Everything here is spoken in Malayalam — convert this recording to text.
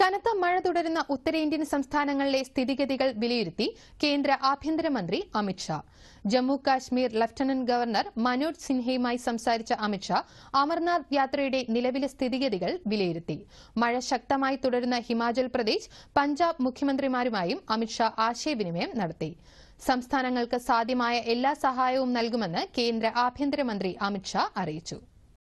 കനത്ത മഴ തുടരുന്ന ഉത്തരേന്ത്യൻ സംസ്ഥാനങ്ങളിലെ സ്ഥിതിഗതികൾ വിലയിരുത്തി കേന്ദ്ര ആഭ്യന്തരമന്ത്രി അമിത്ഷാ ജമ്മു കാശ്മീർ ലഫ്റ്റനന്റ് ഗവർണർ മനോജ് സിൻഹയുമായി സംസാരിച്ച അമിത്ഷാ അമർനാഥ് യാത്രയുടെ നിലവിലെ സ്ഥിതിഗതികൾ വിലയിരുത്തി മഴ ശക്തമായി തുടരുന്ന ഹിമാചൽ പ്രദേശ് പഞ്ചാബ് മുഖ്യമന്ത്രിമാരുമായും അമിത്ഷാ ആശയവിനിമയം നടത്തി സംസ്ഥാനങ്ങൾക്ക് സാധ്യമായ എല്ലാ സഹായവും നൽകുമെന്ന് കേന്ദ്ര ആഭ്യന്തരമന്ത്രി അമിത്ഷാ അറിയിച്ചു